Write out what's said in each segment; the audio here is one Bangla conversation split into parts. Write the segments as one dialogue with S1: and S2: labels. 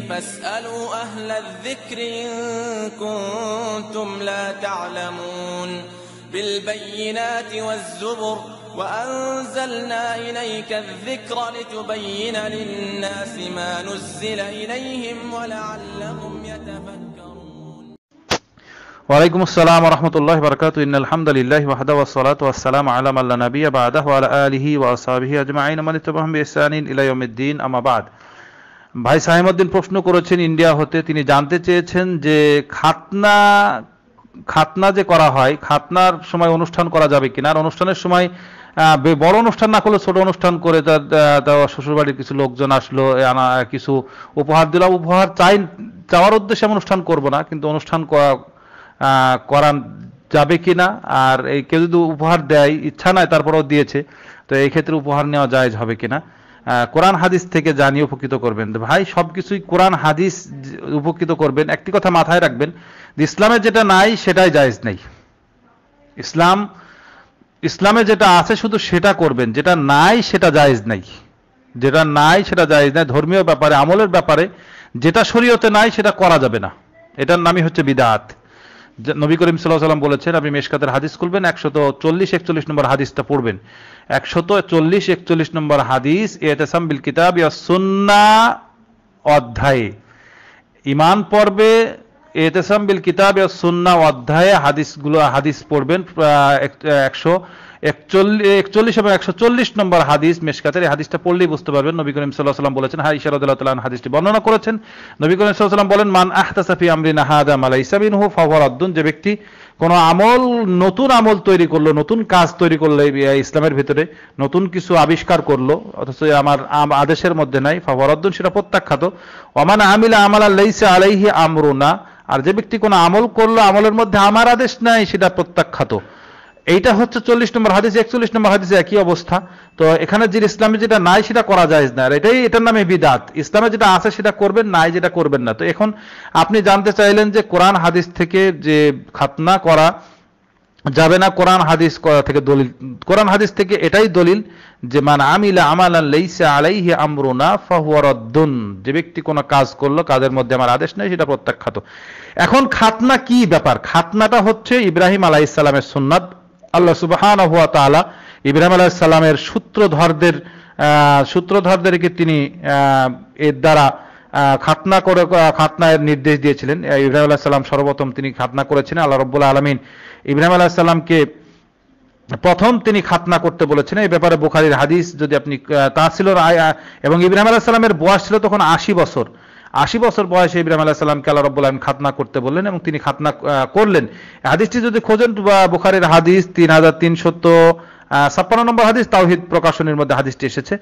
S1: فاسألوا أهل الذكر إن كنتم لا تعلمون بالبينات والزبر وأنزلنا إليك الذكر لتبين للناس ما نزل إليهم ولعلهم يتفكرون وعليكم السلام ورحمة الله وبركاته إن الحمد لله وحده والصلاة والسلام على من لا نبي بعده وعلى آله وأصحابه أجمعين من اتبعهم بإحسان إلى يوم الدين أما بعد ভাই সাহেমউদ্দিন প্রশ্ন করেছেন ইন্ডিয়া হতে তিনি জানতে চেয়েছেন যে খাতনা খাতনা যে করা হয় খাতনার সময় অনুষ্ঠান করা যাবে কিনা আর অনুষ্ঠানের সময় বড় অনুষ্ঠান না করলে ছোট অনুষ্ঠান করে তার শ্বশুরবাড়ির কিছু লোকজন আসলো আনা কিছু উপহার দিল উপহার চাই চাওয়ার উদ্দেশ্যে আমি অনুষ্ঠান করব না কিন্তু অনুষ্ঠান করা যাবে কি না আর এই কেউ যদি উপহার দেয় ইচ্ছা নাই তারপরেও দিয়েছে তো এই ক্ষেত্রে উপহার নেওয়া যায় হবে কিনা কোরআন হাদিস থেকে জানিয়ে উপকৃত করবেন ভাই সব কিছুই কোরআন হাদিস উপকৃত করবেন একটি কথা মাথায় রাখবেন ইসলামে যেটা নাই সেটাই জায়জ নেই ইসলাম ইসলামে যেটা আছে শুধু সেটা করবেন যেটা নাই সেটা জায়জ নাই যেটা নাই সেটা জায়জ নাই ধর্মীয় ব্যাপারে আমলের ব্যাপারে যেটা শরীয়তে নাই সেটা করা যাবে না এটার নামই হচ্ছে বিদাত নবী করিম সাল্লাহ সাল্লাম বলেছেন আপনি মেশকাতের হাদিস খুলবেন একশত চল্লিশ একচল্লিশ নম্বর হাদিসটা পড়বেন একশত চল্লিশ একচল্লিশ নম্বর হাদিস এটাসাম বিল কিতাব ইয়া সুন্না অধ্যায়ে ইমান পর্বে এতেসাম বিল কিতাব সুন্না অধ্যায়ে হাদিসগুলো হাদিস পড়বেন একশো একচল্লিশ এবং একশো চল্লিশ নম্বর হাদিস মেশকাতের এই হাদিসটা পড়লেই বুঝতে পারবেন নবী করিম সাল্লাহ সাল্লাম বলেছেন হা ইশারদুল্লাহ তাল্লাহ হাদিসটি বর্ণনা করেছেন নবী করিম সাল্লাহ সাল্লাম বলেন মান আহতাসাফি আমরিন হাদা মালা ইসামিন হু ফবর আদ্দুন যে ব্যক্তি কোনো আমল নতুন আমল তৈরি করলো নতুন কাজ তৈরি করলো ইসলামের ভিতরে নতুন কিছু আবিষ্কার করলো অথচ আমার আদেশের মধ্যে নাই ফবর আদ্দুন সেটা প্রত্যাখ্যাত ওমান আমিলা আমালা আলাইহি আমরুনা আর যে ব্যক্তি কোনো আমল করলো আমলের মধ্যে আমার আদেশ নাই সেটা প্রত্যাখ্যাত এইটা হচ্ছে চল্লিশ নম্বর হাদিস একচল্লিশ নম্বর হাদিসে একই অবস্থা তো এখানে যে ইসলামে যেটা নাই সেটা করা যায় না আর এটাই এটার নামে বিদাত ইসলামে যেটা আছে সেটা করবেন নাই যেটা করবেন না তো এখন আপনি জানতে চাইলেন যে কোরআন হাদিস থেকে যে খাতনা করা যাবে না কোরআন হাদিস থেকে দলিল কোরআন হাদিস থেকে এটাই দলিল যে মান আমিলা আমালান লাইসা আলাইহি আমরুনা ফাহুয়ারদ্দুন যে ব্যক্তি কোনো কাজ করলো কাজের মধ্যে আমার আদেশ নেই সেটা প্রত্যাখ্যাত এখন খাতনা কি ব্যাপার খাতনাটা হচ্ছে ইব্রাহিম আলাইহিস সালামের সুন্নাত আল্লাহ সুবহানাহু ওয়া তাআলা ইব্রাহিম আলাইহিস সালামের সূত্রধরদের সূত্রধরদেরকে তিনি এর দ্বারা খাতনা করে খাতনার নির্দেশ দিয়েছিলেন ইব্রাহিম আলাহ সাল্লাম সর্বপ্রথম তিনি খাতনা করেছেন আল্লাহ রব্বুল্লা আলমিন ইব্রাহিম আলাহ সাল্লামকে প্রথম তিনি খাতনা করতে বলেছেন এই ব্যাপারে বুখারির হাদিস যদি আপনি তা ছিল এবং ইব্রাহিম আলাহ সাল্লামের বয়স ছিল তখন আশি বছর আশি বছর বয়সে ইব্রাহিম আল্লাহ সাল্লামকে আল্লাহ রব্বুল আলম খাতনা করতে বললেন এবং তিনি খাতনা করলেন হাদিসটি যদি খোঁজেন বুখারের হাদিস তিন হাজার তিনশত ছাপ্পান্ন নম্বর হাদিস তাওহিদ প্রকাশনীর মধ্যে হাদিসটি এসেছে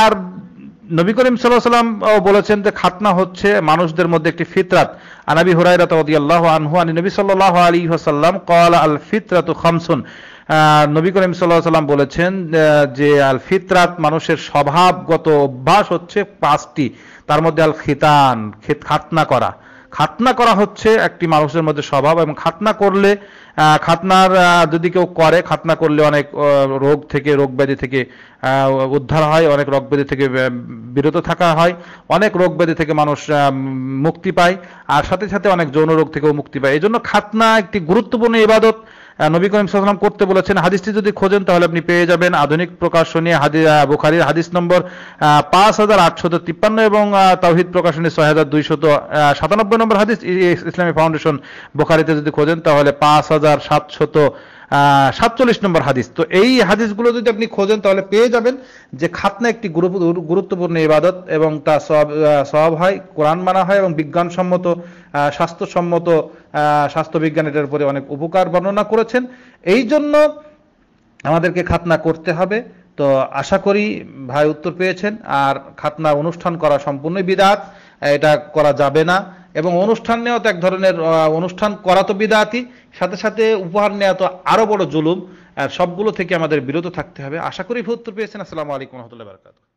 S1: আর নবী করিম সাল্লাহ সাল্লাম বলেছেন যে খাতনা হচ্ছে মানুষদের মধ্যে একটি ফিতরাত আনাবি হুরাইরাত আল্লাহ আনহু আনি নবী সাল্লাহ আলী সাল্লাম কল আল ফিতরাত খামসুন নবী করিম সাল্লাহ সাল্লাম বলেছেন যে আল ফিতরাত মানুষের স্বভাবগত অভ্যাস হচ্ছে পাঁচটি তার মধ্যে আল খিতান খাতনা করা খাতনা করা হচ্ছে একটি মানুষের মধ্যে স্বভাব এবং খাতনা করলে খাতনার যদি কেউ করে খাতনা করলে অনেক রোগ থেকে রোগ ব্যাধি থেকে উদ্ধার হয় অনেক রোগ ব্যাধি থেকে বিরত থাকা হয় অনেক রোগ ব্যাধি থেকে মানুষ মুক্তি পায় আর সাথে সাথে অনেক যৌন রোগ থেকেও মুক্তি পায় এই জন্য খাতনা একটি গুরুত্বপূর্ণ ইবাদত নবী করিম সাল্লাম করতে বলেছেন হাদিসটি যদি খোঁজেন তাহলে আপনি পেয়ে যাবেন আধুনিক প্রকাশনী হাদি বুখারির হাদিস নম্বর পাঁচ হাজার আটশত তিপ্পান্ন এবং তাওহিদ প্রকাশনী ছয় হাজার দুইশত সাতানব্বই নম্বর হাদিস ইসলামী ফাউন্ডেশন বুখারিতে যদি খোঁজেন তাহলে পাঁচ হাজার সাতশত সাতচল্লিশ নম্বর হাদিস তো এই হাদিসগুলো যদি আপনি খোঁজেন তাহলে পেয়ে যাবেন যে খাতনা একটি গুরুত্বপূর্ণ ইবাদত এবং তা সব সব হয় কোরআন মানা হয় এবং বিজ্ঞানসম্মত স্বাস্থ্যসম্মত স্বাস্থ্যবিজ্ঞান এটার উপরে অনেক উপকার বর্ণনা করেছেন এই জন্য আমাদেরকে খাতনা করতে হবে তো আশা করি ভাই উত্তর পেয়েছেন আর খাতনা অনুষ্ঠান করা সম্পূর্ণই বিদাত এটা করা যাবে না এবং অনুষ্ঠান নেওয়া তো এক ধরনের অনুষ্ঠান করা তো বিদাতি সাথে সাথে উপহার নেওয়া তো আরও বড় জুলুম সবগুলো থেকে আমাদের বিরত থাকতে হবে আশা করি ভূত্র পেয়েছেন আসসালামু আলাইকুম রহমতুল্লাহ বারকাত